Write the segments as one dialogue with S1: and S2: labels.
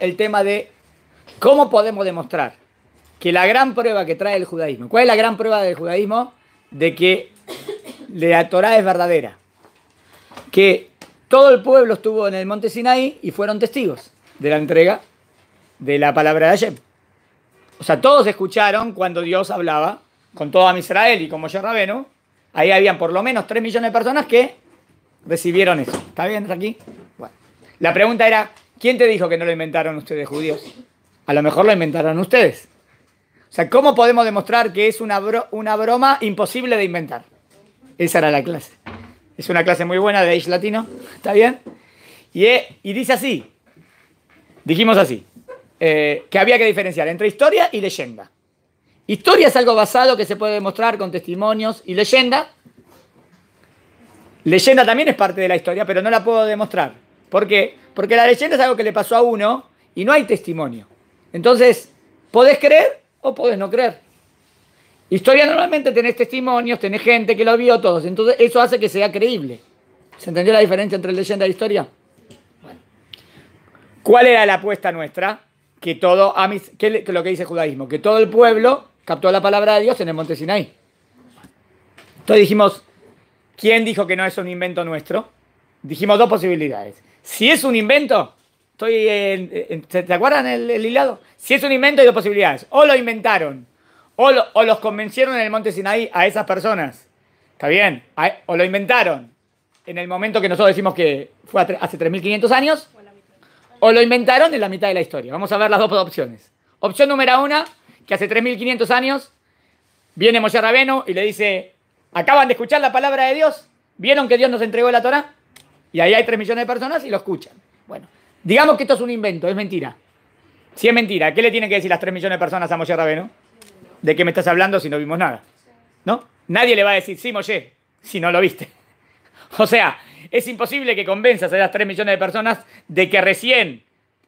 S1: el tema de cómo podemos demostrar que la gran prueba que trae el judaísmo, ¿cuál es la gran prueba del judaísmo? De que la Torah es verdadera, que todo el pueblo estuvo en el monte Sinaí y fueron testigos de la entrega de la palabra de Hashem. O sea, todos escucharon cuando Dios hablaba con todo Israel y con Moshe Rabenu, ahí habían por lo menos 3 millones de personas que recibieron eso. ¿Está bien? ¿Está aquí? Bueno. La pregunta era, ¿Quién te dijo que no lo inventaron ustedes, judíos? A lo mejor lo inventaron ustedes. O sea, ¿cómo podemos demostrar que es una, una broma imposible de inventar? Esa era la clase. Es una clase muy buena de age Latino. ¿Está bien? Y, eh, y dice así. Dijimos así. Eh, que había que diferenciar entre historia y leyenda. Historia es algo basado que se puede demostrar con testimonios y leyenda. Leyenda también es parte de la historia, pero no la puedo demostrar. ¿Por qué? Porque la leyenda es algo que le pasó a uno y no hay testimonio. Entonces, podés creer o podés no creer. Historia normalmente tenés testimonios, tenés gente que lo vio todos. Entonces, eso hace que sea creíble. ¿Se entendió la diferencia entre leyenda y e historia? ¿Cuál era la apuesta nuestra? Que todo, lo que dice el judaísmo, que todo el pueblo captó la palabra de Dios en el monte Sinaí. Entonces dijimos, ¿quién dijo que no es un invento nuestro? Dijimos dos posibilidades. Si es un invento, estoy ¿te acuerdan el, hilado? Si es un invento hay dos posibilidades. O lo inventaron, o, los convencieron en el monte Sinaí a esas personas. ¿Está bien? o lo inventaron en el momento que nosotros decimos que fue hace 3.500 años. O lo inventaron en la mitad de la historia. Vamos a ver las dos opciones. Opción número una, que hace 3.500 años viene Moshe Rabenu y le dice, acaban de escuchar la palabra de Dios, vieron que Dios nos entregó la Torah, y ahí hay 3 millones de personas y lo escuchan. Bueno, digamos que esto es un invento, es mentira. Si es mentira, ¿qué le tienen que decir las 3 millones de personas a Moshe Raveno? ¿De qué me estás hablando si no vimos nada? ¿No? Nadie le va a decir, sí, Moshe, si no lo viste. O sea, es imposible que convenzas a las 3 millones de personas de que recién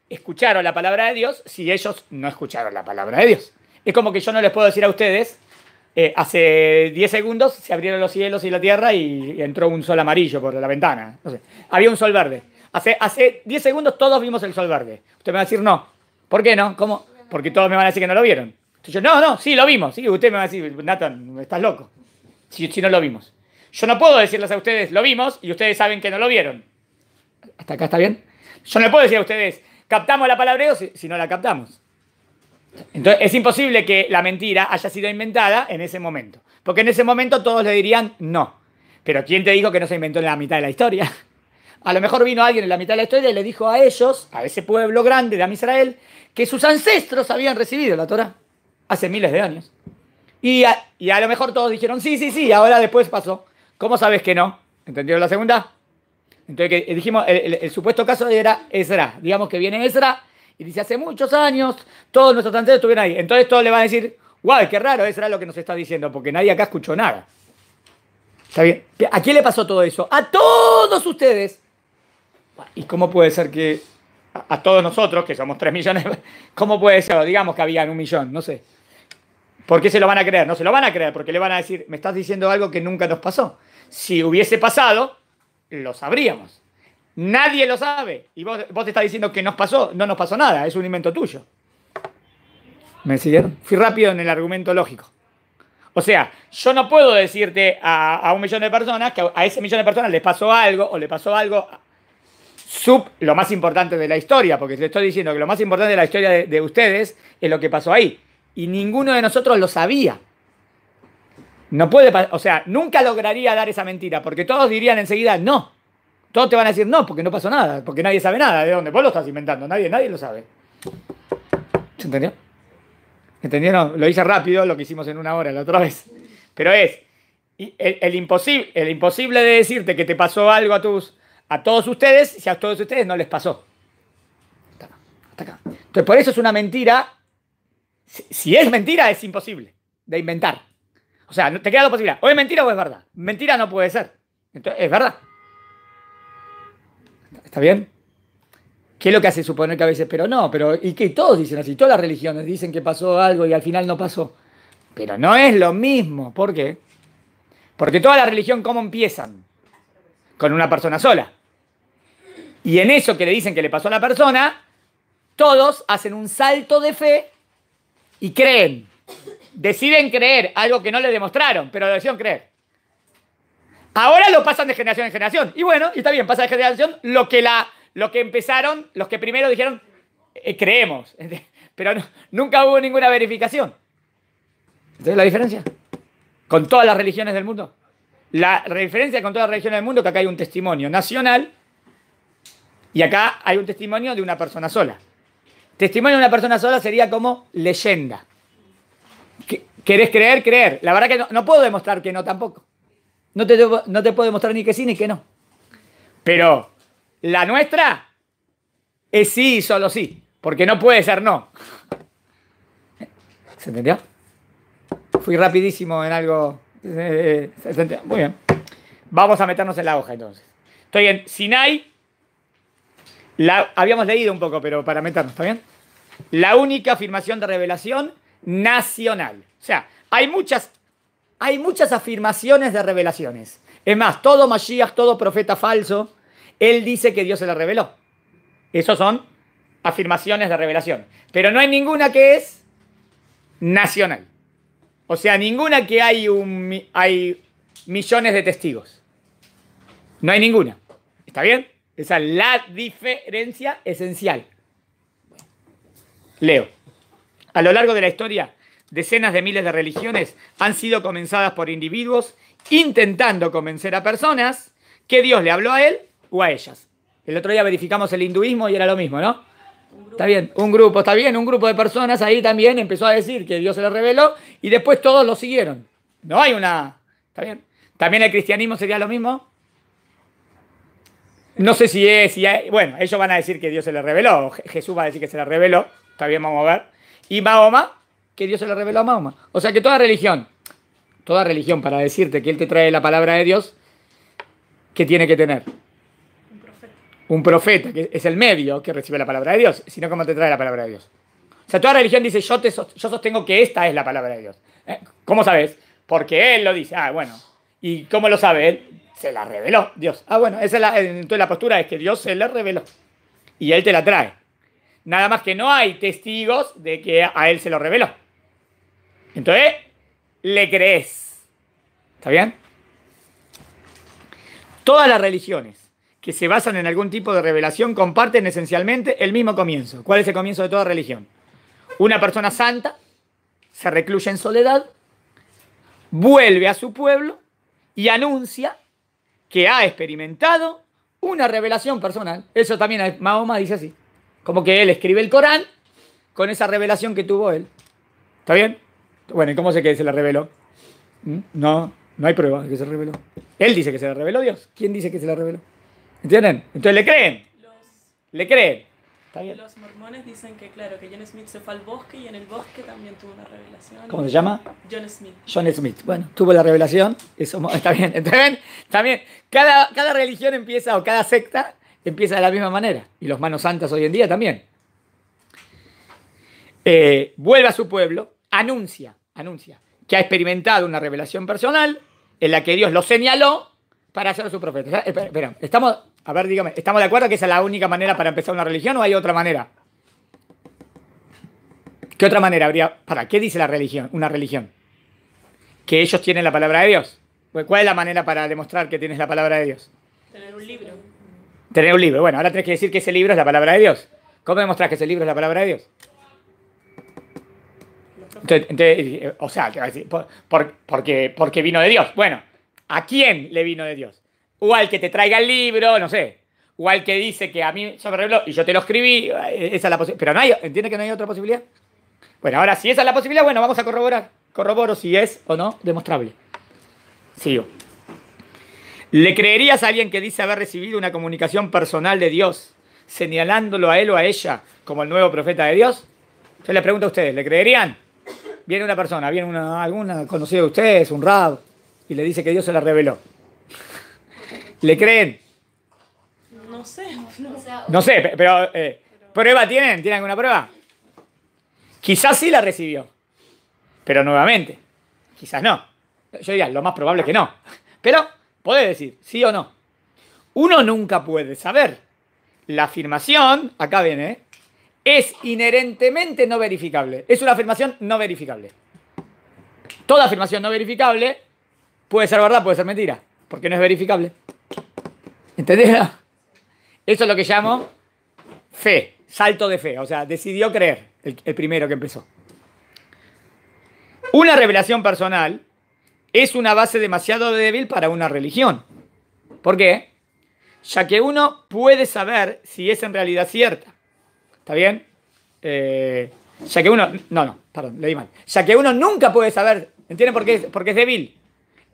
S1: escucharon la palabra de Dios si ellos no escucharon la palabra de Dios. Es como que yo no les puedo decir a ustedes, eh, hace 10 segundos se abrieron los cielos y la tierra y, entró un sol amarillo por la ventana. Había un sol verde. Hace, hace 10 segundos todos vimos el sol verde. Usted me va a decir no. ¿Por qué no? ¿Cómo? Porque todos me van a decir que no lo vieron. yo, no, no, sí, lo vimos. usted me va a decir, Nathan, estás loco. Si, no lo vimos. Yo no puedo decirles a ustedes, lo vimos y ustedes saben que no lo vieron. ¿Hasta acá está bien? Yo no puedo decir a ustedes, captamos la palabra si no la captamos. Entonces es imposible que la mentira haya sido inventada en ese momento, porque en ese momento todos le dirían no. Pero ¿quién te dijo que no se inventó en la mitad de la historia? A lo mejor vino alguien en la mitad de la historia y le dijo a ellos, a ese pueblo grande de Israel, que sus ancestros habían recibido la Torah hace miles de años. Y a, lo mejor todos dijeron, sí, sí, sí, ahora después pasó. ¿Cómo sabes que no? ¿Entendieron la segunda? Entonces dijimos, el, el supuesto caso era Ezra. Digamos que viene Ezra y dice, hace muchos años todos nuestros ancestros estuvieron ahí. Entonces todos le van a decir, guau, qué raro, eso era lo que nos está diciendo, porque nadie acá escuchó nada. ¿Está bien? ¿A quién le pasó todo eso? A todos ustedes. ¿Y cómo puede ser que a, todos nosotros, que somos 3 millones, cómo puede ser? Digamos que habían un millón, no sé. ¿Por qué se lo van a creer? No se lo van a creer, porque le van a decir, me estás diciendo algo que nunca nos pasó. Si hubiese pasado, lo sabríamos. Nadie lo sabe. Y vos, te estás diciendo que nos pasó, no nos pasó nada, es un invento tuyo. ¿Me siguieron? Fui rápido en el argumento lógico. O sea, yo no puedo decirte a, un millón de personas que a, ese millón de personas les pasó algo o le pasó algo sub lo más importante de la historia, porque te estoy diciendo que lo más importante de la historia de, de ustedes es lo que pasó ahí. Y ninguno de nosotros lo sabía. No puede, o sea, nunca lograría dar esa mentira, porque todos dirían enseguida no. Todos te van a decir no, porque no pasó nada, porque nadie sabe nada de dónde. Vos lo estás inventando, nadie, nadie lo sabe. ¿Se entendió? ¿Entendieron? Lo hice rápido, lo que hicimos en una hora la otra vez. Pero es el, imposible, el imposible de decirte que te pasó algo a, tus, a todos ustedes si a todos ustedes no les pasó. Hasta acá, Entonces, por eso es una mentira. Si, es mentira, es imposible de inventar. O sea, te queda dos posibilidades. O es mentira o es verdad. Mentira no puede ser. Entonces, es verdad. ¿Está bien? ¿Qué es lo que hace suponer que a veces, pero no? Pero, y que todos dicen así, todas las religiones dicen que pasó algo y al final no pasó. Pero no es lo mismo. ¿Por qué? Porque toda la religión, ¿cómo empiezan? Con una persona sola. Y en eso que le dicen que le pasó a la persona, todos hacen un salto de fe y creen. Deciden creer algo que no le demostraron, pero lo creer. Ahora lo pasan de generación en generación. Y bueno, y está bien, pasa de generación lo que, la, lo que empezaron, los que primero dijeron, eh, creemos, pero nunca hubo ninguna verificación. ¿Entonces la diferencia? Con todas las religiones del mundo. La diferencia con todas las religiones del mundo, que acá hay un testimonio nacional y acá hay un testimonio de una persona sola. Testimonio de una persona sola sería como leyenda. ¿Querés creer? Creer. La verdad que no puedo demostrar que no tampoco. No te, no te puedo demostrar ni que sí ni que no. Pero la nuestra es sí y solo sí, porque no puede ser no. ¿Se entendió? Fui rapidísimo en algo. Eh, ¿Se Muy bien. Vamos a meternos en la hoja entonces. Estoy en Sinai. La, habíamos leído un poco, pero para meternos, ¿está bien? La única afirmación de revelación nacional. O sea, hay muchas hay muchas afirmaciones de revelaciones. Es más, todo masías, todo profeta falso, él dice que Dios se la reveló. Esas son afirmaciones de revelación. Pero no hay ninguna que es nacional. O sea, ninguna que hay, hay millones de testigos. No hay ninguna. ¿Está bien? Esa es la diferencia esencial. Leo. A lo largo de la historia, decenas de miles de religiones han sido comenzadas por individuos intentando convencer a personas que Dios le habló a él o a ellas. El otro día verificamos el hinduismo y era lo mismo, ¿no? Está bien, un grupo, está bien, un grupo de personas ahí también empezó a decir que Dios se le reveló y después todos lo siguieron. No hay una... Está bien. ¿También el cristianismo sería lo mismo? No sé si es... bueno, ellos van a decir que Dios se le reveló, Jesús va a decir que se le reveló, está bien, vamos a ver. Y Mahoma que Dios se le reveló a Mahoma. O sea que toda religión, toda religión para decirte que Él te trae la palabra de Dios, ¿qué tiene que tener? Un profeta. Un profeta, que es el medio que recibe la palabra de Dios, sino cómo te trae la palabra de Dios. O sea, toda religión dice, yo, te yo sostengo que esta es la palabra de Dios. ¿Eh? ¿Cómo sabes? Porque Él lo dice. Ah, bueno. ¿Y cómo lo sabe Él? Se la reveló Dios. Ah, bueno, esa es la, entonces la postura es que Dios se la reveló. Y Él te la trae. Nada más que no hay testigos de que a Él se lo reveló. Entonces, le crees. ¿Está bien? Todas las religiones que se basan en algún tipo de revelación comparten esencialmente el mismo comienzo. ¿Cuál es el comienzo de toda religión? Una persona santa se recluye en soledad, vuelve a su pueblo y anuncia que ha experimentado una revelación personal. Eso también Mahoma dice así. Como que él escribe el Corán con esa revelación que tuvo él. ¿Está bien? Bueno, ¿y cómo sé que se la reveló? ¿Mm? No, no hay prueba de que se reveló. Él dice que se la reveló Dios. ¿Quién dice que se la reveló? ¿Entienden? Entonces le creen. le creen. ¿Está bien? Los mormones dicen que, claro, que John Smith se fue al bosque y en el bosque también tuvo una revelación. ¿Cómo se llama? John Smith. John Smith. Bueno, tuvo la revelación. está bien. ¿Entienden? También. Cada, cada religión empieza, o cada secta empieza de la misma manera. Y los manos santas hoy en día también. Eh, vuelve a su pueblo, anuncia anuncia que ha experimentado una revelación personal en la que Dios lo señaló para ser su profeta. espera, estamos, a ver, dígame, ¿estamos de acuerdo que esa es la única manera para empezar una religión o hay otra manera? ¿Qué otra manera habría? ¿Para qué dice la religión? Una religión. Que ellos tienen la palabra de Dios. Pues, ¿Cuál es la manera para demostrar que tienes la palabra de Dios? Tener un libro. Tener un libro. Bueno, ahora tienes que decir que ese libro es la palabra de Dios. ¿Cómo demostrás que ese libro es la palabra de Dios? Eh, o sea, porque, vino de Dios. Bueno, ¿a quién le vino de Dios? O al que te traiga el libro, no sé. O al que dice que a mí se me y yo te lo escribí. Eh, esa es la posibilidad. Pero no hay, ¿entiendes que no hay otra posibilidad? Bueno, ahora si esa es la posibilidad, bueno, vamos a corroborar. Corroboro si es o no demostrable. Sigo. ¿Le creerías a alguien que dice haber recibido una comunicación personal de Dios, señalándolo a él o a ella como el nuevo profeta de Dios? Yo le pregunto a ustedes, ¿le creerían? viene una persona, viene una, alguna conocida de ustedes, un rab, y le dice que Dios se la reveló. ¿Le creen? No sé. No, no sé, pero eh, ¿prueba tienen? ¿Tienen alguna prueba? Quizás sí la recibió, pero nuevamente, quizás no. Yo diría, lo más probable es que no. Pero puede decir, sí o no. Uno nunca puede saber. La afirmación, acá viene, ¿eh? es inherentemente no verificable. Es una afirmación no verificable. Toda afirmación no verificable puede ser verdad, puede ser mentira, porque no es verificable. ¿Entendés? Eso es lo que llamo fe, salto de fe. O sea, decidió creer el, el primero que empezó. Una revelación personal es una base demasiado débil para una religión. ¿Por qué? Ya que uno puede saber si es en realidad cierta. ¿Está bien? Eh, ya que uno. No, no, perdón, le mal. Ya que uno nunca puede saber. ¿Entienden por qué es, porque es débil?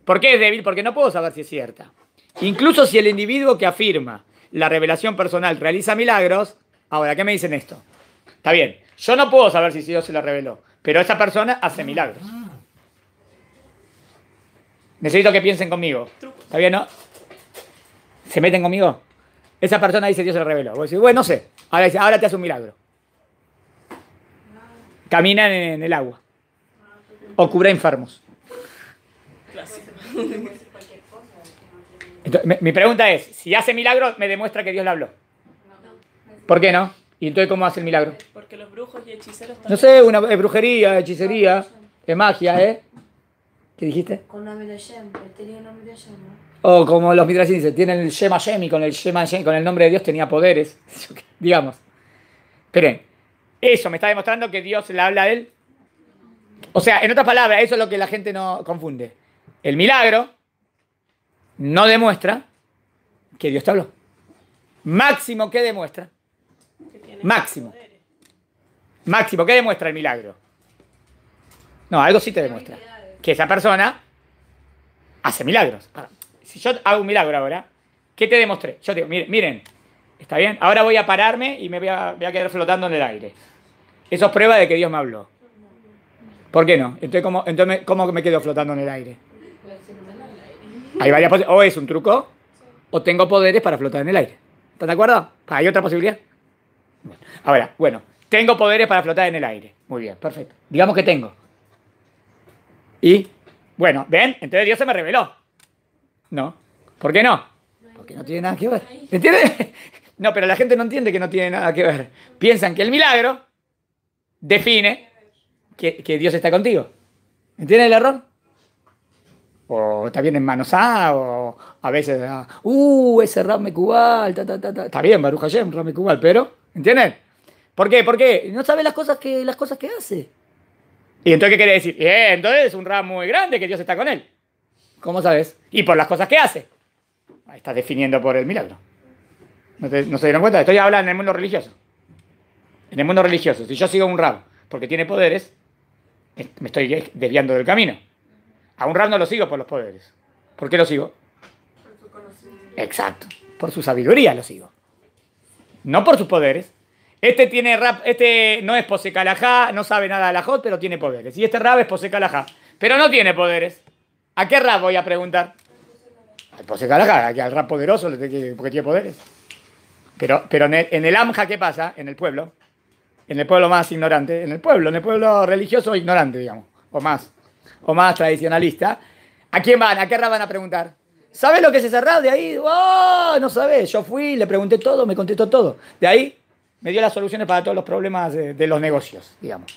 S1: ¿Por qué es débil? Porque no puedo saber si es cierta. Incluso si el individuo que afirma la revelación personal realiza milagros. Ahora, ¿qué me dicen esto? Está bien, yo no puedo saber si Dios se la reveló, pero esa persona hace milagros. Necesito que piensen conmigo. ¿Está bien, no? ¿Se meten conmigo? Esa persona dice Dios se la reveló. a decir bueno, no sé. Ahora ahora te hace un milagro. Caminan en el agua. O cubra enfermos. mi, pregunta es, si hace milagro, me demuestra que Dios le habló. ¿Por qué no? ¿Y entonces cómo hace el milagro? Porque los brujos y hechiceros... No sé, una es brujería, hechicería, es magia, ¿eh? ¿Qué dijiste? Con tenía un o como los mitras dicen, tienen el Shema yemi, con el Shema con el nombre de Dios tenía poderes, digamos. Esperen, eso me está demostrando que Dios le habla a él. O sea, en otras palabras, eso es lo que la gente no confunde. El milagro no demuestra que Dios te habló. Máximo ¿qué demuestra. Máximo. Máximo ¿qué demuestra el milagro. No, algo sí te demuestra. Que esa persona hace milagros si yo hago un milagro ahora, ¿qué te demostré? Yo te digo, miren, está bien, ahora voy a pararme y me voy a, quedar flotando en el aire. Eso es prueba de que Dios me habló. ¿Por qué no? Entonces, ¿cómo, entonces, me quedo flotando en el aire? Hay varias O es un truco, o tengo poderes para flotar en el aire. ¿Están de acuerdo? Pues, ¿Hay otra posibilidad? ahora, bueno, tengo poderes para flotar en el aire. Muy bien, perfecto. Digamos que tengo. Y, bueno, ¿ven? Entonces Dios se me reveló. No. ¿Por qué no? Porque no tiene nada que ver. entiendes? No, pero la gente no entiende que no tiene nada que ver. Piensan que el milagro define que, Dios está contigo. ¿Entiendes el error? O está bien en manos A, o a veces, ah, uh, ese Rame Cubal, Está bien, Baruch Hashem, Rame Cubal, pero, ¿entienden? ¿Por qué? ¿Por qué? No sabe las cosas que, las cosas que hace. ¿Y entonces qué quiere decir? Eh, entonces es un ramo muy grande que Dios está con él. ¿Cómo sabes? y por las cosas que hace. Ahí está definiendo por el milagro. ¿No, se dieron cuenta? Estoy hablando en el mundo religioso. En el mundo religioso, si yo sigo a un rab porque tiene poderes, me estoy desviando del camino. A un rab no lo sigo por los poderes. ¿Por qué lo sigo? Por su conocimiento. Exacto. Por su sabiduría lo sigo. No por sus poderes. Este tiene rap, este no es pose calajá, no sabe nada de la hot, pero tiene poderes. Y este rab es pose calajá, pero no tiene poderes. ¿A qué rab voy a preguntar? Pues se Caraja, que al rap poderoso porque tiene poderes. Pero, pero en, el, AMJA, ¿qué pasa? En el pueblo. En el pueblo más ignorante. En el pueblo, en el pueblo religioso ignorante, digamos. O más. O más tradicionalista. ¿A quién van? ¿A qué rap van a preguntar? ¿Sabes lo que se ese de ahí? ¡Oh! No sabes. Yo fui, le pregunté todo, me contestó todo. De ahí me dio las soluciones para todos los problemas de los negocios, digamos.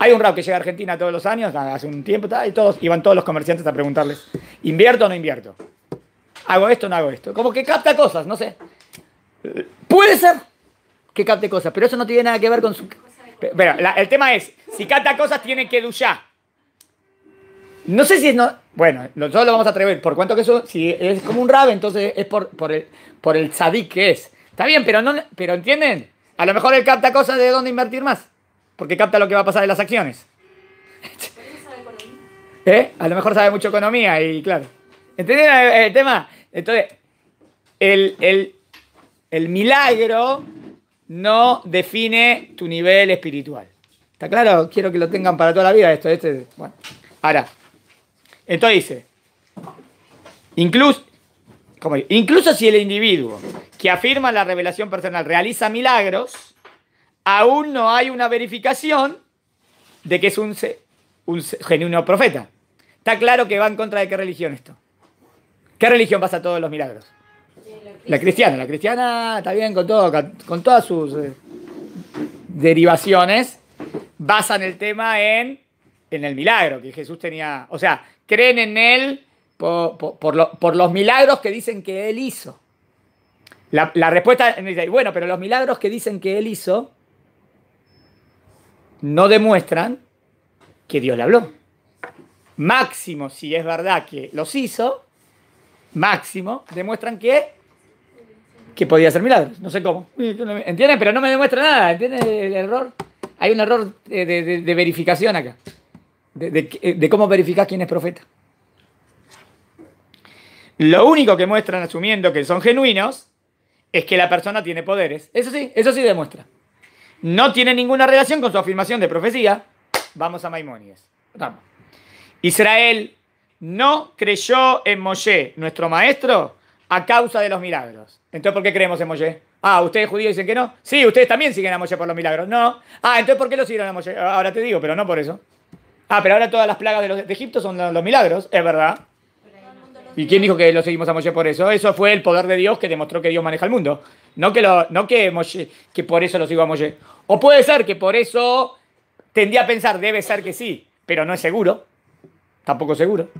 S1: Hay un rap que llega a Argentina todos los años, hace un tiempo, y todos iban todos los comerciantes a preguntarles, ¿invierto o no invierto? ¿Hago esto o no hago esto? Como que capta cosas, no sé. Puede ser que capte cosas, pero eso no tiene nada que ver con su... Pero el tema es, si capta cosas tiene que duchar. No sé si es... No, bueno, nosotros lo vamos a atrever, por cuanto que eso, si es como un rab, entonces es por, el, por el que es. Está bien, pero, no, pero ¿entienden? A lo mejor él capta cosas de dónde invertir más porque capta lo que va a pasar en las acciones. ¿Eh? A lo mejor sabe mucho economía y claro. ¿Entendieron el, tema? Entonces, el, milagro no define tu nivel espiritual. ¿Está claro? Quiero que lo tengan para toda la vida esto. Este, bueno. Ahora, entonces dice, incluso, como, incluso si el individuo que afirma la revelación personal realiza milagros, aún no hay una verificación de que es un, un genuino profeta. Está claro que va en contra de qué religión esto. ¿Qué religión basa todos los milagros? La cristiana, la cristiana está bien con todo, con todas sus eh, derivaciones, basan el tema en, el milagro que Jesús tenía. O sea, creen en él por, los milagros que dicen que él hizo. La, respuesta es, bueno, pero los milagros que dicen que él hizo no demuestran que Dios le habló. Máximo, si es verdad que los hizo, máximo, demuestran que, que podía ser milagros. No sé cómo. ¿Entienden? Pero no me demuestra nada. ¿Entienden el error? Hay un error de, verificación acá. De, cómo verificar quién es profeta. Lo único que muestran asumiendo que son genuinos es que la persona tiene poderes. Eso sí, eso sí demuestra no tiene ninguna relación con su afirmación de profecía. Vamos a Maimonides. Israel no creyó en Moshe, nuestro maestro, a causa de los milagros. Entonces, ¿por qué creemos en Moshe? Ah, ustedes judíos dicen que no. Sí, ustedes también siguen a Moshe por los milagros. No. Ah, entonces, ¿por qué lo siguieron a Moshe? Ahora te digo, pero no por eso. Ah, pero ahora todas las plagas de, de Egipto son los, los milagros. Es verdad. ¿Y quién dijo que lo seguimos a Moshe por eso? Eso fue el poder de Dios que demostró que Dios maneja el mundo. No que, lo, no que, que por eso lo sigo a Moshe. O puede ser que por eso tendía a pensar, debe ser que sí, pero no es seguro. Tampoco seguro.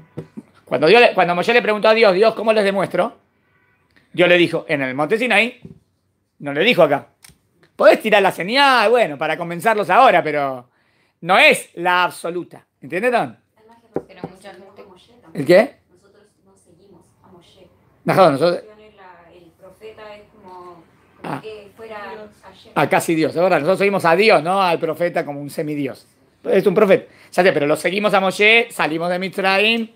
S1: Cuando, Dios, cuando Moshe le preguntó a Dios, Dios, ¿cómo les demuestro? Dios le dijo, en el monte Sinaí, no le dijo acá. Podés tirar la señal, bueno, para convencerlos ahora, pero no es la absoluta. ¿Entendieron? ¿El qué? Nosotros no seguimos a nosotros, Ah. a, casi Dios. nosotros seguimos a Dios, ¿no? Al profeta como un semidios. Es un profeta. Pero lo seguimos a Moshe, salimos de Mitzrayim.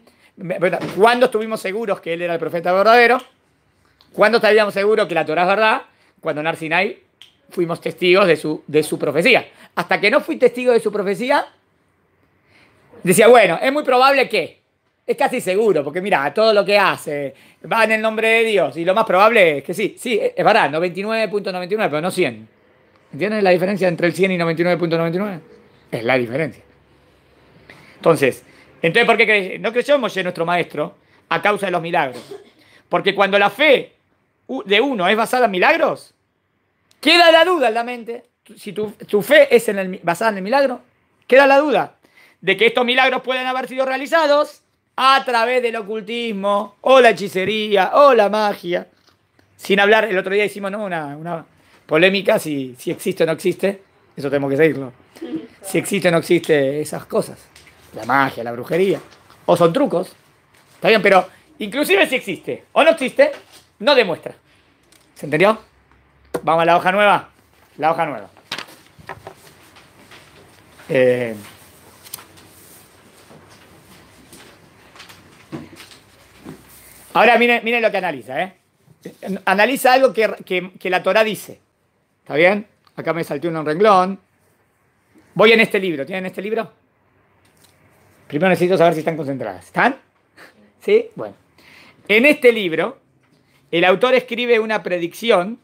S1: ¿Cuándo estuvimos seguros que él era el profeta verdadero? ¿Cuándo estábamos seguros que la Torah es verdad? Cuando en fuimos testigos de su, de su profecía. Hasta que no fui testigo de su profecía, decía, bueno, es muy probable que es casi seguro, porque mira, todo lo que hace va en el nombre de Dios. Y lo más probable es que sí, sí, es verdad, 99.99, pero no 100. ¿Entiendes la diferencia entre el 100 y 99.99? Es la diferencia. Entonces, entonces ¿por qué no creyamos en nuestro maestro a causa de los milagros? Porque cuando la fe de uno es basada en milagros, queda la duda en la mente. Si tu, fe es en el, basada en el milagro, queda la duda de que estos milagros pueden haber sido realizados a través del ocultismo o la hechicería o la magia. Sin hablar, el otro día hicimos una, polémica si, si existe o no existe, eso tenemos que seguirlo. Si existe o no existe esas cosas, la magia, la brujería, o son trucos, está bien, pero inclusive si existe o no existe, no demuestra. ¿Se entendió? Vamos a la hoja nueva. La hoja nueva. Eh, Ahora miren, lo que analiza. ¿eh? Analiza algo que, la Torah dice. ¿Está bien? Acá me salté un renglón. Voy en este libro. ¿Tienen este libro? Primero necesito saber si están concentradas. ¿Están? ¿Sí? Bueno. En este libro, el autor escribe una predicción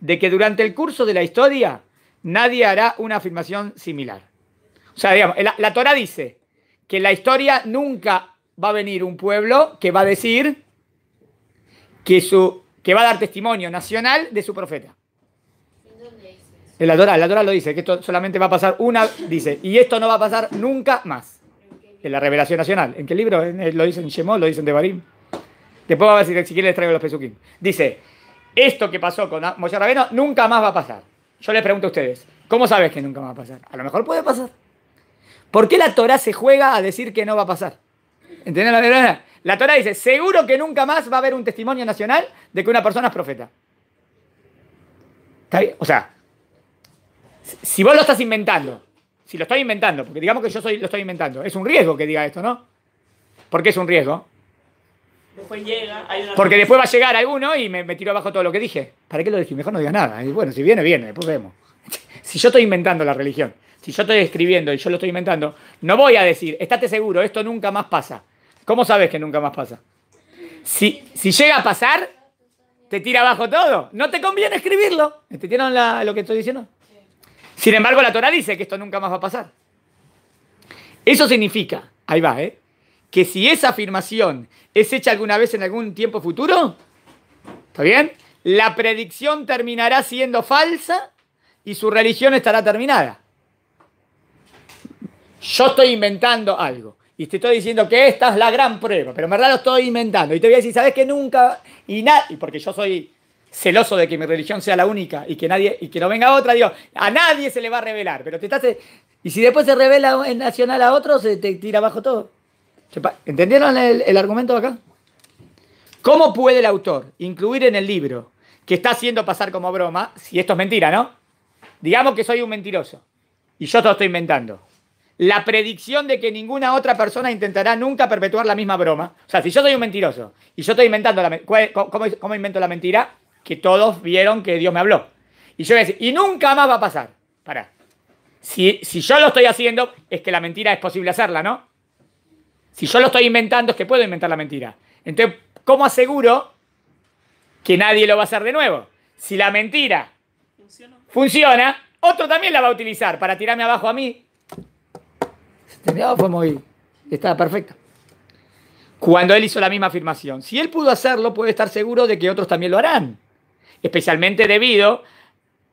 S1: de que durante el curso de la historia nadie hará una afirmación similar. O sea, digamos, la, la Torah dice que en la historia nunca va a venir un pueblo que va a decir que, su, que va a dar testimonio nacional de su profeta. En la Torah, la Torah lo dice, que esto solamente va a pasar una, dice, y esto no va a pasar nunca más. En la revelación nacional. ¿En qué libro? Eh, lo dicen Shemot, lo dicen Devarim. Después va a ver si, quieren les traigo los pesuquín. Dice, esto que pasó con Moshe nunca más va a pasar. Yo les pregunto a ustedes, ¿cómo sabes que nunca va a pasar? A lo mejor puede pasar. ¿Por qué la Torah se juega a decir que no va a pasar? ¿Entienden la verdad? La Torah dice, seguro que nunca más va a haber un testimonio nacional de que una persona es profeta. ¿Está bien? O sea, si vos lo estás inventando, si lo estoy inventando, porque digamos que yo soy, lo estoy inventando, es un riesgo que diga esto, ¿no? Porque es un riesgo? llega, Porque después va a llegar alguno y me, me, abajo todo lo que dije. ¿Para qué lo dije? Mejor no digas nada. Y bueno, si viene, viene, después vemos. si yo estoy inventando la religión, si yo estoy escribiendo y yo lo estoy inventando, no voy a decir, estate seguro, esto nunca más pasa. ¿Cómo sabes que nunca más pasa? Si, si llega a pasar, te tira abajo todo. No te conviene escribirlo. ¿Entendieron la, lo que estoy diciendo? Sin embargo, la Torah dice que esto nunca más va a pasar. Eso significa, ahí va, ¿eh? que si esa afirmación es hecha alguna vez en algún tiempo futuro, ¿está bien? La predicción terminará siendo falsa y su religión estará terminada. Yo estoy inventando algo y te estoy diciendo que esta es la gran prueba, pero en verdad lo estoy inventando. Y te voy a decir, ¿sabes que nunca? Y porque yo soy celoso de que mi religión sea la única y que nadie y que no venga otra, digo, a nadie se le va a revelar, pero te estás y si después se revela en nacional a otro, se te tira abajo todo. ¿Entendieron el, el argumento acá? ¿Cómo puede el autor incluir en el libro que está haciendo pasar como broma, si esto es mentira, ¿no? Digamos que soy un mentiroso y yo todo estoy inventando la predicción de que ninguna otra persona intentará nunca perpetuar la misma broma. O sea, si yo soy un mentiroso y yo estoy inventando la ¿cómo, cómo invento la mentira? Que todos vieron que Dios me habló. Y yo voy a decir, y nunca más va a pasar. Para. Si, yo lo estoy haciendo, es que la mentira es posible hacerla, ¿no? Si yo lo estoy inventando, es que puedo inventar la mentira. Entonces, ¿cómo aseguro que nadie lo va a hacer de nuevo? Si la mentira funciona, otro también la va a utilizar para tirarme abajo a mí, Está muy. Estaba perfecto. Cuando él hizo la misma afirmación. Si él pudo hacerlo, puede estar seguro de que otros también lo harán. Especialmente debido.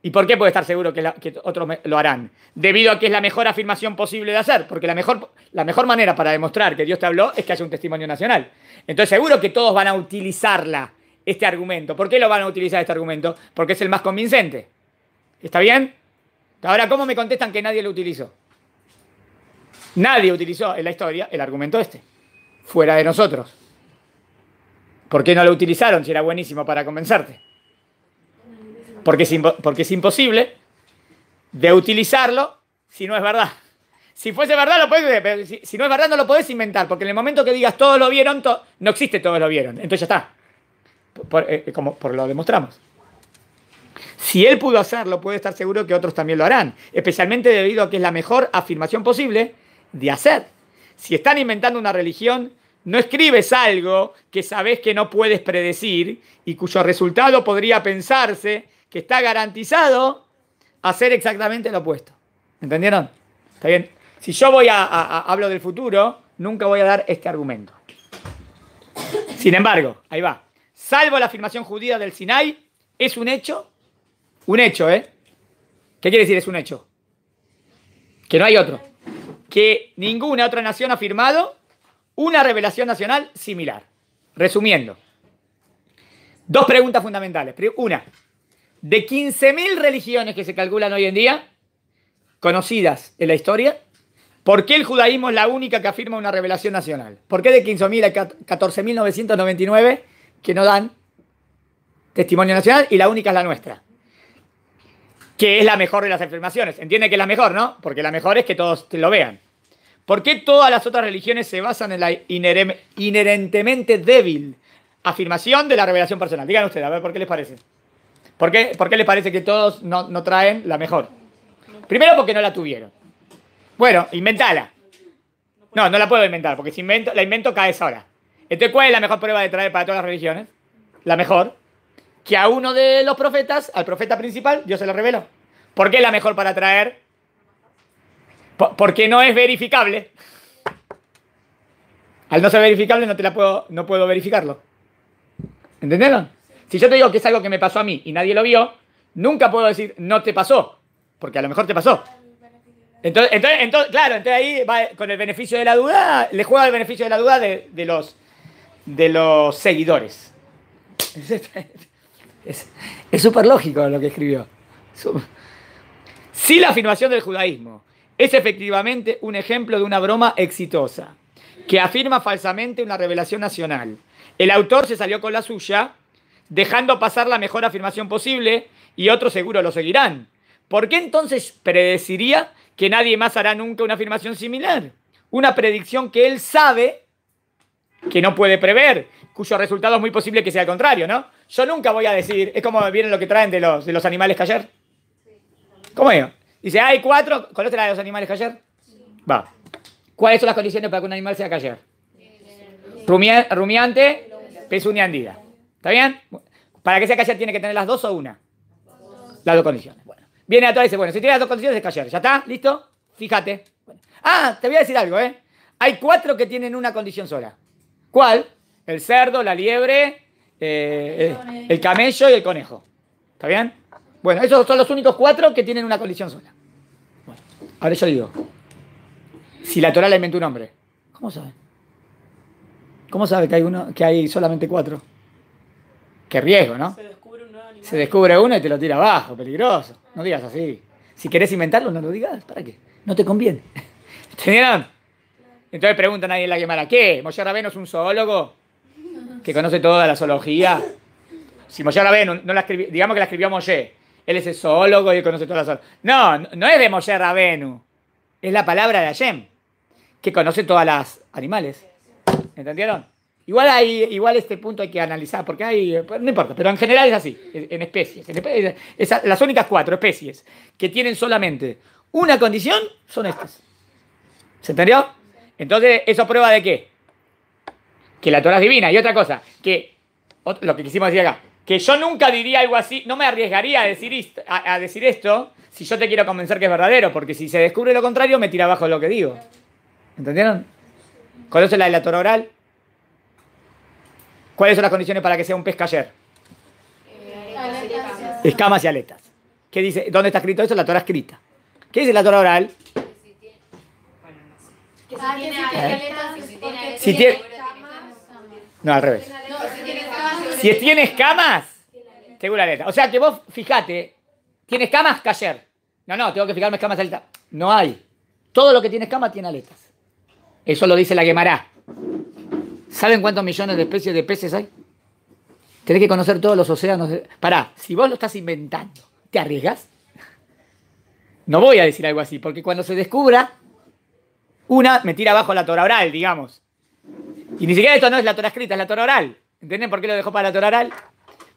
S1: ¿Y por qué puede estar seguro que, otros lo harán? Debido a que es la mejor afirmación posible de hacer. Porque la mejor, la mejor manera para demostrar que Dios te habló es que haya un testimonio nacional. Entonces, seguro que todos van a utilizarla, este argumento. ¿Por qué lo van a utilizar este argumento? Porque es el más convincente. ¿Está bien? Ahora, ¿cómo me contestan que nadie lo utilizó? Nadie utilizó en la historia el argumento este, fuera de nosotros. ¿Por qué no lo utilizaron si era buenísimo para convencerte? Porque es, imposible de utilizarlo si no es verdad. Si fuese verdad, lo puedes. Eh, si, no es verdad, no lo podés inventar, porque en el momento que digas todos lo vieron, no existe todos lo vieron. Entonces ya está. Eh, eh, como por lo demostramos. Si él pudo hacerlo, puede estar seguro que otros también lo harán, especialmente debido a que es la mejor afirmación posible de hacer. Si están inventando una religión, no escribes algo que sabes que no puedes predecir y cuyo resultado podría pensarse que está garantizado hacer exactamente lo opuesto. ¿Entendieron? ¿Está bien? Si yo voy a, hablo del futuro, nunca voy a dar este argumento. Sin embargo, ahí va. Salvo la afirmación judía del Sinai, es un hecho, un hecho, ¿eh? ¿Qué quiere decir es un hecho? Que no hay otro que ninguna otra nación ha firmado una revelación nacional similar. Resumiendo, dos preguntas fundamentales. Una, de 15.000 religiones que se calculan hoy en día, conocidas en la historia, ¿por qué el judaísmo es la única que afirma una revelación nacional? ¿Por qué de 15.000 a 14.999 que no dan testimonio nacional y la única es la nuestra? que es la mejor de las afirmaciones. Entiende que es la mejor, ¿no? Porque la mejor es que todos lo vean. ¿Por qué todas las otras religiones se basan en la inherentemente débil afirmación de la revelación personal? Digan ustedes, a ver, ¿por qué les parece? ¿Por qué, por les parece que todos no, traen la mejor? Primero porque no la tuvieron. Bueno, inventala. No, no la puedo inventar, porque si invento, la invento cae esa hora. Entonces, ¿cuál es la mejor prueba de traer para todas las religiones? La mejor que a uno de los profetas, al profeta principal, Dios se lo reveló. ¿Por qué es la mejor para traer? Porque no es verificable. Al no ser verificable no te la puedo, no puedo verificarlo. ¿Entendieron? Si yo te digo que es algo que me pasó a mí y nadie lo vio, nunca puedo decir no te pasó, porque a lo mejor te pasó. Entonces, entonces, claro, entonces ahí va con el beneficio de la duda, le juega el beneficio de la duda de, los, de los seguidores. Es súper lógico lo que escribió. Si la afirmación del judaísmo es efectivamente un ejemplo de una broma exitosa, que afirma falsamente una revelación nacional, el autor se salió con la suya, dejando pasar la mejor afirmación posible y otros seguro lo seguirán. ¿Por qué entonces predeciría que nadie más hará nunca una afirmación similar? Una predicción que él sabe que no puede prever, cuyo resultado es muy posible que sea el contrario, ¿no? Yo nunca voy a decir, es como vienen lo que traen de los, de los animales que ayer. ¿Cómo digo? Dice, hay cuatro, ¿conoce la de los animales que ayer? Va. ¿Cuáles son las condiciones para que un animal sea cayer? Rumiante, rumiante, andida. ¿Está bien? Para que sea ayer tiene que tener las dos o una. Las dos condiciones. Bueno. Viene a todo y dice, bueno, si tiene las dos condiciones es ayer. ¿Ya está? ¿Listo? Fíjate. Ah, te voy a decir algo, ¿eh? Hay cuatro que tienen una condición sola. ¿Cuál? El cerdo, la liebre, eh, eh, el, camello y el conejo. ¿Está bien? Bueno, esos son los únicos cuatro que tienen una colisión sola. Bueno, ahora yo digo, si la toral inventó un hombre, ¿cómo sabe? ¿Cómo sabe que hay uno, que hay solamente cuatro? Qué riesgo, ¿no? Se descubre, uno y te lo tira abajo, peligroso. No digas así. Si quieres inventarlo, no lo digas. ¿Para qué? No te conviene. ¿Entendieron? Entonces preguntan nadie en la Gemara, ¿qué? ¿Moshe Rabeno es un zoólogo? que conoce toda la zoología. Si Moshe no la digamos que la escribió Moshe. Él es el zoólogo y conoce toda la zoología. No, no es de Moshe Rabenu. Es la palabra de Ayem que conoce todas las animales. ¿Entendieron? Igual, hay, igual este punto hay que analizar, porque hay, no importa, pero en general es así, en especies. las únicas cuatro especies que tienen solamente una condición son estas. ¿Se entendió? Entonces, ¿eso prueba de qué? que la Torah es divina. Y otra cosa, que lo que quisimos decir acá, que yo nunca diría algo así, no me arriesgaría a decir, esto, a, decir esto si yo te quiero convencer que es verdadero, porque si se descubre lo contrario, me tira abajo lo que digo. ¿Entendieron? ¿Conoce la de la Torah oral? ¿Cuáles son las condiciones para que sea un pez cayer? Escamas y aletas. ¿Qué dice? ¿Dónde está escrito eso? La Torah escrita. ¿Qué dice la Torah oral? Que Si tiene, no, al revés. si tienes camas, tengo O sea que vos fijate, tienes camas, cayer. No, no, tengo que fijarme camas aletas. No hay. Todo lo que tiene escamas tiene aletas. Eso lo dice la Guemará. ¿Saben cuántos millones de especies de peces hay? Tenés que conocer todos los océanos. Para, Pará, si vos lo estás inventando, ¿te arriesgas? No voy a decir algo así, porque cuando se descubra, una me tira abajo la tora oral, digamos. Y ni siquiera esto no es la Torah escrita, es la Torah oral. ¿Entienden por qué lo dejó para la Torah oral?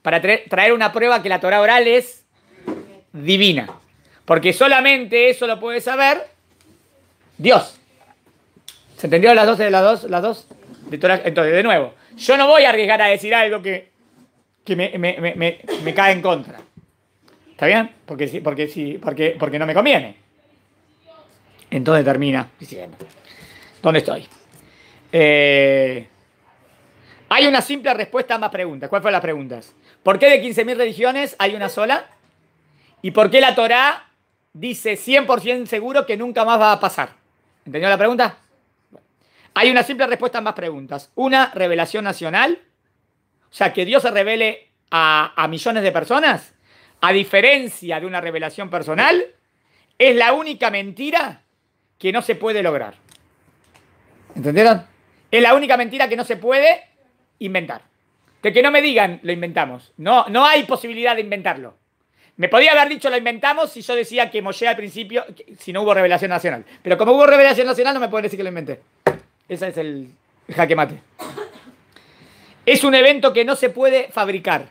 S1: Para traer una prueba que la Torah oral es divina. Porque solamente eso lo puede saber Dios. ¿Se entendieron las dos de eh, las dos? Las dos? Entonces, de nuevo, yo no voy a arriesgar a decir algo que, me, cae en contra. ¿Está bien? Porque, porque, porque, porque no me conviene. Entonces termina diciendo, ¿dónde estoy? Eh, hay una simple respuesta a ambas preguntas. ¿Cuál fue las preguntas? ¿Por qué de 15.000 religiones hay una sola? ¿Y por qué la Torá dice 100% seguro que nunca más va a pasar? ¿Entendió la pregunta? Hay una simple respuesta a ambas preguntas. Una, revelación nacional. O sea, que Dios se revele a, a millones de personas, a diferencia de una revelación personal, es la única mentira que no se puede lograr. ¿Entendieron? Es la única mentira que no se puede inventar. Que, que no me digan, lo inventamos. No, no hay posibilidad de inventarlo. Me podía haber dicho lo inventamos si yo decía que Moshe al principio, si no hubo revelación nacional. Pero como hubo revelación nacional, no me pueden decir que lo inventé. Ese es el jaque mate. Es un evento que no se puede fabricar.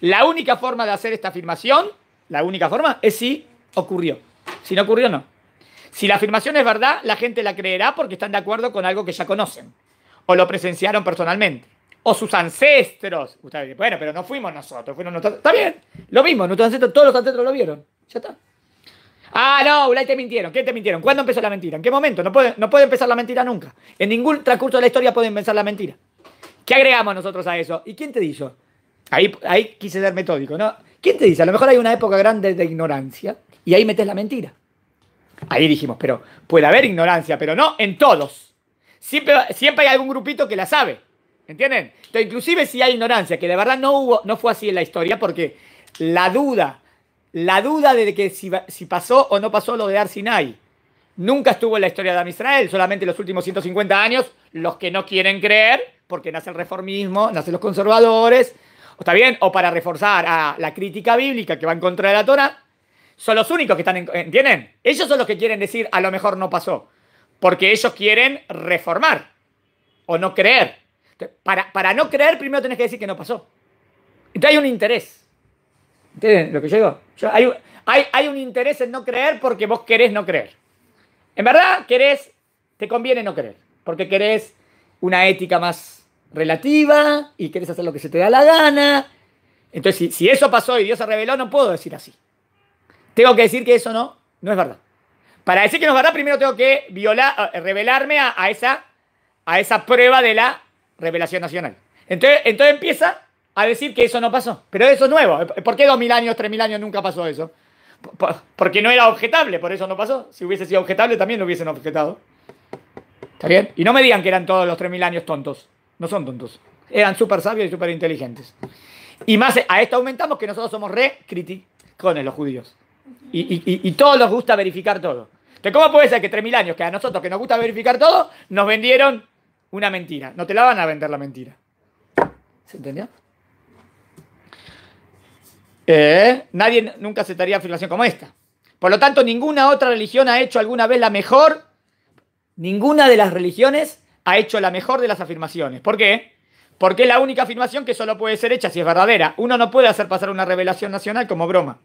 S1: La única forma de hacer esta afirmación, la única forma, es si ocurrió. Si no ocurrió, no. Si la afirmación es verdad, la gente la creerá porque están de acuerdo con algo que ya conocen o lo presenciaron personalmente. O sus ancestros. bueno, pero no fuimos nosotros, fueron nosotros. Está bien, lo vimos. nuestros ancestros, todos los ancestros lo vieron. Ya está. Ah, no, Ulay te mintieron. ¿Qué te mintieron? ¿Cuándo empezó la mentira? ¿En qué momento? No puede, no puede empezar la mentira nunca. En ningún transcurso de la historia puede empezar la mentira. ¿Qué agregamos nosotros a eso? ¿Y quién te dijo? Ahí, ahí quise ser metódico, ¿no? ¿Quién te dice? A lo mejor hay una época grande de ignorancia y ahí metes la mentira. Ahí dijimos, pero puede haber ignorancia, pero no en todos siempre, hay algún grupito que la sabe. ¿Entienden? inclusive si hay ignorancia, que de verdad no hubo, no fue así en la historia, porque la duda, la duda de que si, pasó o no pasó lo de Arsinai, nunca estuvo en la historia de Israel, solamente los últimos 150 años, los que no quieren creer, porque nace el reformismo, nacen los conservadores, o está bien, o para reforzar a la crítica bíblica que va en contra de la Torah, son los únicos que están, ¿entienden? Ellos son los que quieren decir, a lo mejor no pasó porque ellos quieren reformar o no creer. Para, no creer, primero tenés que decir que no pasó. Entonces hay un interés. ¿Entienden lo que yo digo? hay, un interés en no creer porque vos querés no creer. En verdad, querés, te conviene no creer, porque querés una ética más relativa y querés hacer lo que se te da la gana. Entonces, si, eso pasó y Dios se reveló, no puedo decir así. Tengo que decir que eso no, no es verdad. Para decir que no es verdad, primero tengo que violar, eh, revelarme a, esa, a esa prueba de la revelación nacional. Entonces, entonces empieza a decir que eso no pasó. Pero eso es nuevo. Eh, ¿Por qué dos mil años, tres mil años nunca pasó eso? Porque no era objetable, por eso no pasó. Si hubiese sido objetable, también lo hubiesen objetado. ¿Está bien? Y no me digan que eran todos los 3.000 años tontos. No son tontos. Eran súper sabios y súper inteligentes. Y más, a esto aumentamos que nosotros somos re con los judíos. Y, todos nos gusta verificar todo. Entonces, ¿cómo puede ser que 3.000 años, que a nosotros que nos gusta verificar todo, nos vendieron una mentira? No te la van a vender la mentira. ¿Se entendió? Eh, nadie nunca aceptaría afirmación como esta. Por lo tanto, ninguna otra religión ha hecho alguna vez la mejor, ninguna de las religiones ha hecho la mejor de las afirmaciones. ¿Por qué? Porque es la única afirmación que solo puede ser hecha si es verdadera. Uno no puede hacer pasar una revelación nacional como broma.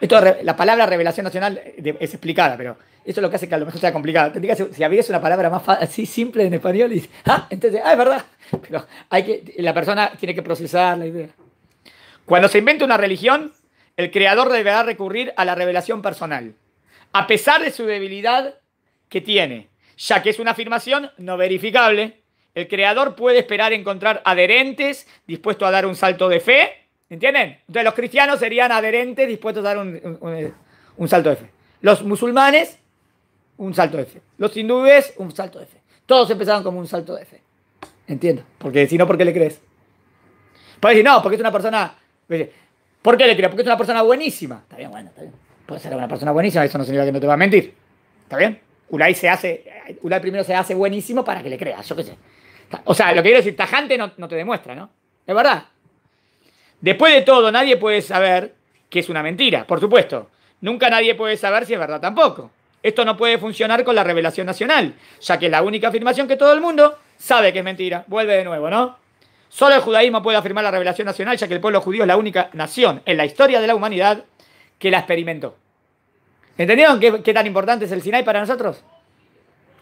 S1: Esto, la palabra revelación nacional eh, es explicada, pero eso es lo que hace que a lo mejor sea complicado Tendría que, si habías una palabra más así simple en español, y, ah, entonces, ah, es verdad. Pero hay que, la persona tiene que procesar la idea. Cuando se inventa una religión, el creador deberá recurrir a la revelación personal, a pesar de su debilidad que tiene, ya que es una afirmación no verificable. El creador puede esperar encontrar adherentes dispuestos a dar un salto de fe ¿Entienden? Entonces los cristianos serían adherentes dispuestos a dar un, un, un eh, salto fe. Los musulmanes, un salto de fe. Los hindúes, un salto de fe. Todos empezaron como un salto de fe. Entiendo. Porque si no, ¿por qué le crees? Puedes decir, no, porque es una persona. ¿Por qué le crees? Porque es una persona buenísima. Está bien, bueno, está bien. Puede ser una persona buenísima, eso no significa que no te va a mentir. ¿Está bien? Ulay se hace. primero se hace buenísimo para que le creas, yo qué sé. O sea, lo que quiero decir, tajante no, no te demuestra, ¿no? Es verdad. Después de todo, nadie puede saber que es una mentira, por supuesto. Nunca nadie puede saber si es verdad tampoco. Esto no puede funcionar con la revelación nacional, ya que es la única afirmación que todo el mundo sabe que es mentira. Vuelve de nuevo, ¿no? Solo el judaísmo puede afirmar la revelación nacional, ya que el pueblo judío es la única nación en la historia de la humanidad que la experimentó. ¿Entendieron qué, qué tan importante es el Sinai para nosotros?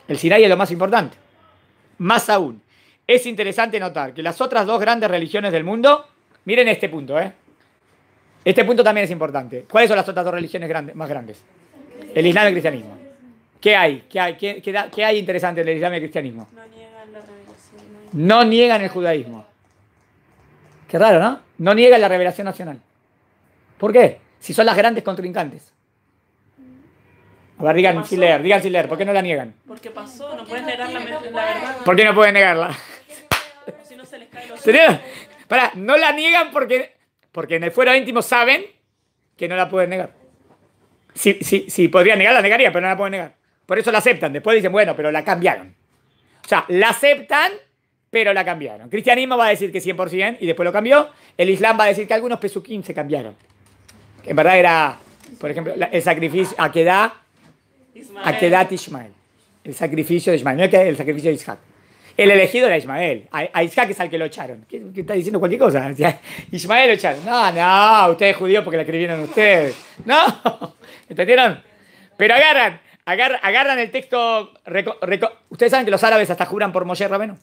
S1: El Sinai es lo más importante. Más aún, es interesante notar que las otras dos grandes religiones del mundo Miren este punto, ¿eh? Este punto también es importante. ¿Cuáles son las otras dos religiones grandes, más grandes? El Islam y el cristianismo. ¿Qué hay? ¿Qué hay, ¿Qué, qué, qué hay interesante del Islam y el cristianismo? No niegan la revelación. No niegan el judaísmo. Qué raro, ¿no? No niegan la revelación nacional. ¿Por qué? Si son las grandes contrincantes. A ver, digan sin leer, digan sin leer, ¿por qué no la niegan? Porque pasó, no pueden negar la, verdad. ¿Por qué no pueden negarla? Si no se les cae no la niegan porque, porque en el fuero íntimo saben que no la pueden negar. Si, si, si podría negar, la negaría, pero no la pueden negar. Por eso la aceptan. Después dicen, bueno, pero la cambiaron. O sea, la aceptan, pero la cambiaron. cristianismo va a decir que 100% y después lo cambió. El Islam va a decir que algunos pesuquín se cambiaron. Que en verdad era, por ejemplo, el sacrificio a Ismael. El sacrificio de Ishmael. no que el sacrificio de el elegido era Ismael. A, Isaac es al que lo echaron. ¿Qué, está diciendo cualquier cosa? Ismael lo echaron. No, no, ustedes judíos porque la escribieron ustedes. No, ¿entendieron? Pero agarran, agarran, el texto. Ustedes saben que los árabes hasta juran por Moshe Rabeno.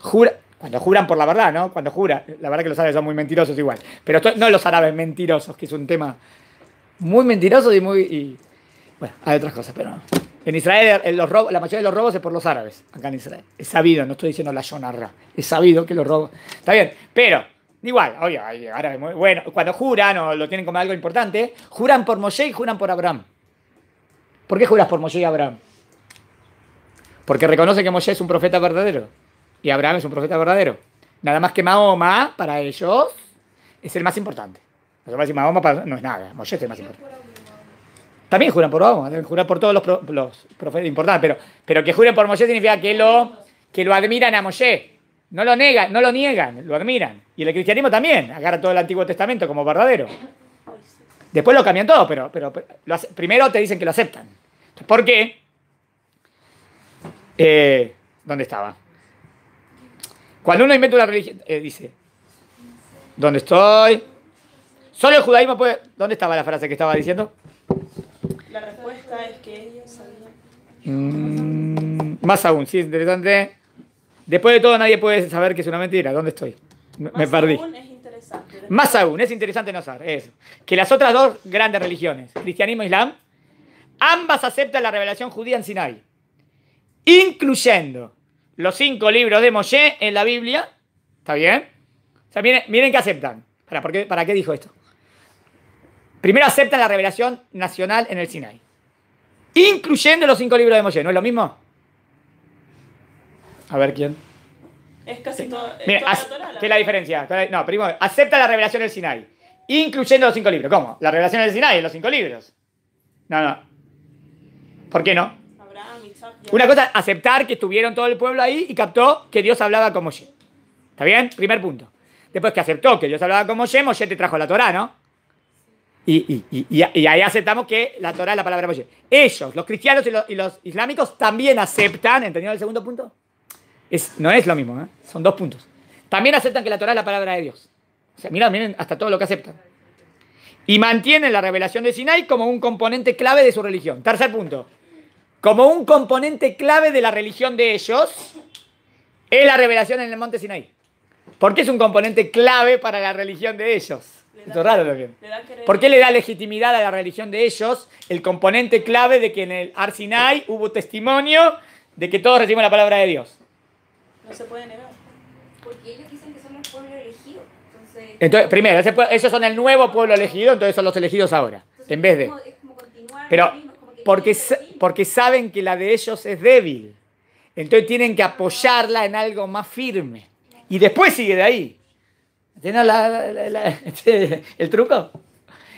S1: Jura, cuando juran por la verdad, ¿no? Cuando jura. La verdad que los árabes son muy mentirosos igual. Pero no los árabes mentirosos, que es un tema muy mentiroso y muy... bueno, hay otras cosas, pero... En Israel la mayoría de los robos es por los árabes, acá en Israel. Es sabido, no estoy diciendo la Yonarra, es sabido que los robos... Está bien, pero igual, oye, Bueno, cuando juran o lo tienen como algo importante, juran por Moshe y juran por Abraham. ¿Por qué juras por Moshe y Abraham? Porque reconoce que Moshe es un profeta verdadero y Abraham es un profeta verdadero. Nada más que Mahoma, para ellos, es el más importante. no es nada, Moshe es el más importante. También juran por Obama, deben jurar por todos los, profetas importantes, pero, pero que juren por Moshe significa que lo, que lo admiran a Moshe. No lo niegan, no lo niegan, lo admiran. Y el cristianismo también agarra todo el Antiguo Testamento como verdadero. Después lo cambian todo, pero, pero, primero te dicen que lo aceptan. ¿Por qué? Eh, ¿Dónde estaba? Cuando uno inventa una religión, eh, dice, ¿dónde estoy? Solo el judaísmo puede... ¿Dónde estaba la frase que estaba diciendo? la respuesta es que ellos mm, sabían. más aún, sí, es interesante. Después de todo, nadie puede saber que es una mentira. ¿Dónde estoy? Me perdí. Aún es interesante. Más aún, es interesante no saber eso. Que las otras dos grandes religiones, cristianismo e islam, ambas aceptan la revelación judía en Sinai, incluyendo los cinco libros de Moshe en la Biblia. ¿Está bien? O sea, miren, miren que aceptan. Para, ¿Para qué dijo esto? Primero acepta la revelación nacional en el Sinai, incluyendo los cinco libros de Moshe. ¿No es lo mismo? A ver quién. Es casi todo. la ¿Qué es la diferencia? No, primero, acepta la revelación del Sinai, incluyendo los cinco libros. ¿Cómo? La revelación del Sinai los cinco libros. No, no. ¿Por qué no? Una cosa, aceptar que estuvieron todo el pueblo ahí y captó que Dios hablaba con Moshe. ¿Está bien? Primer punto. Después que aceptó que Dios hablaba con Moshe, Moshe te trajo la Torah, ¿no? Y, ahí aceptamos que la Torah es la palabra de Dios. Ellos, los cristianos y los, islámicos, también aceptan, ¿entendido el segundo punto? no es lo mismo, ¿eh? son dos puntos. También aceptan que la Torah es la palabra de Dios. O sea, miren, miren hasta todo lo que aceptan. Y mantienen la revelación de Sinai como un componente clave de su religión. Tercer punto. Como un componente clave de la religión de ellos es la revelación en el monte Sinai. Porque es un componente clave para la religión de ellos es raro ¿Por qué le da legitimidad a la religión de ellos el componente clave de que en el Arsinai hubo testimonio de que todos recibimos la palabra de Dios? No se puede negar. Porque ellos dicen que son el pueblo elegido. Entonces, primero, ellos son el nuevo pueblo elegido, entonces son los elegidos ahora, en vez de... como, es pero porque, porque saben que la de ellos es débil, entonces tienen que apoyarla en algo más firme. Y después sigue de ahí tiene este, el truco?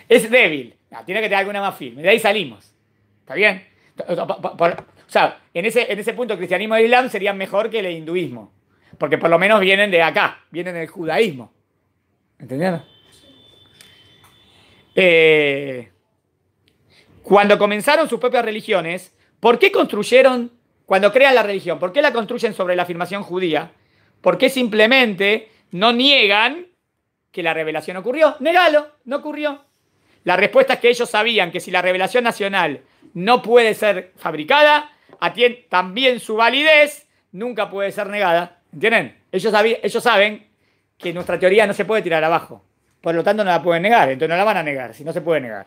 S1: Es débil. tiene que tener alguna más firme. De ahí salimos. ¿Está bien? o sea, en ese, en ese punto, el cristianismo e islam serían mejor que el hinduismo. Porque por lo menos vienen de acá, vienen del judaísmo. ¿Entendieron? Eh, cuando comenzaron sus propias religiones, ¿por qué construyeron, cuando crean la religión, por qué la construyen sobre la afirmación judía? ¿Por qué simplemente no niegan que la revelación ocurrió. Negalo, no ocurrió. La respuesta es que ellos sabían que si la revelación nacional no puede ser fabricada, también su validez nunca puede ser negada. ¿Entienden? Ellos, ellos saben que nuestra teoría no se puede tirar abajo. Por lo tanto, no la pueden negar. Entonces, no la van a negar si no se puede negar.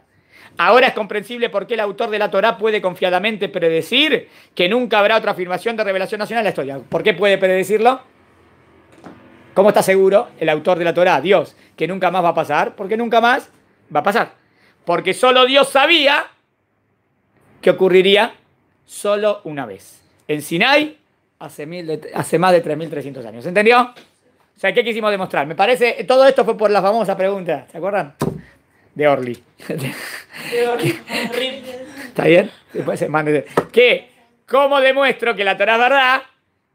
S1: Ahora es comprensible por qué el autor de la Torah puede confiadamente predecir que nunca habrá otra afirmación de revelación nacional en la historia. ¿Por qué puede predecirlo? ¿Cómo está seguro el autor de la Torá, Dios, que nunca más va a pasar? Porque nunca más va a pasar. Porque solo Dios sabía que ocurriría solo una vez. En Sinai, hace, hace más de 3.300 años. ¿Entendió? O sea, ¿qué quisimos demostrar? Me parece, todo esto fue por la famosa pregunta, ¿se acuerdan? De Orly. ¿Está bien? Después se ¿Qué? ¿Cómo demuestro que la Torah es verdad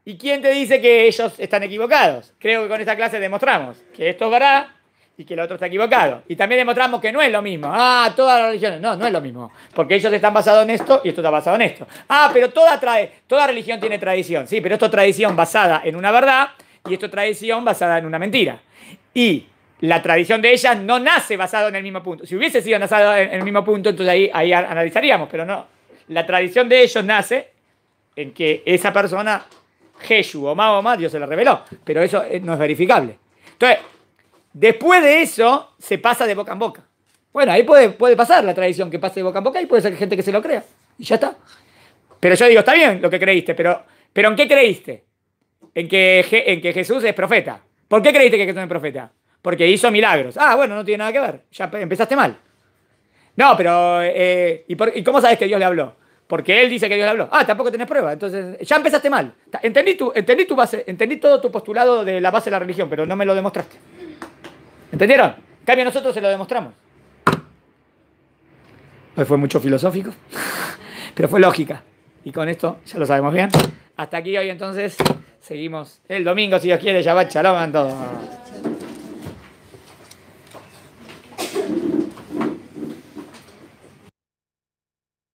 S1: ¿Y quién te dice que ellos están equivocados? Creo que con esta clase demostramos que esto es verdad y que el otro está equivocado. Y también demostramos que no es lo mismo. Ah, todas las religiones. No, no es lo mismo. Porque ellos están basados en esto y esto está basado en esto. Ah, pero toda, trae, toda religión tiene tradición. Sí, pero esto es tradición basada en una verdad y esto es tradición basada en una mentira. Y la tradición de ellas no nace basado en el mismo punto. Si hubiese sido basado en el mismo punto, entonces ahí, ahí analizaríamos, pero no. La tradición de ellos nace en que esa persona Jesús o más o más, Dios se lo reveló, pero eso eh, no es verificable. Entonces, después de eso, se pasa de boca en boca. Bueno, ahí puede, puede pasar la tradición que pase de boca en boca y puede ser gente que se lo crea. Y ya está. Pero yo digo, está bien lo que creíste, pero, pero ¿en qué creíste? En que, en que Jesús es profeta. ¿Por qué creíste que Jesús es profeta? Porque hizo milagros. Ah, bueno, no tiene nada que ver. Ya empezaste mal. No, pero eh, ¿y, ¿y cómo sabes que Dios le habló? porque él dice que Dios le habló. Ah, tampoco tenés prueba. Entonces, ya empezaste mal. Entendí tu, entendí tu base, entendí todo tu postulado de la base de la religión, pero no me lo demostraste. ¿Entendieron? En cambio, nosotros se lo demostramos. Hoy pues fue mucho filosófico, pero fue lógica. Y con esto ya lo sabemos bien. Hasta aquí hoy entonces. Seguimos el domingo, si Dios quiere. Ya va, chalón todos.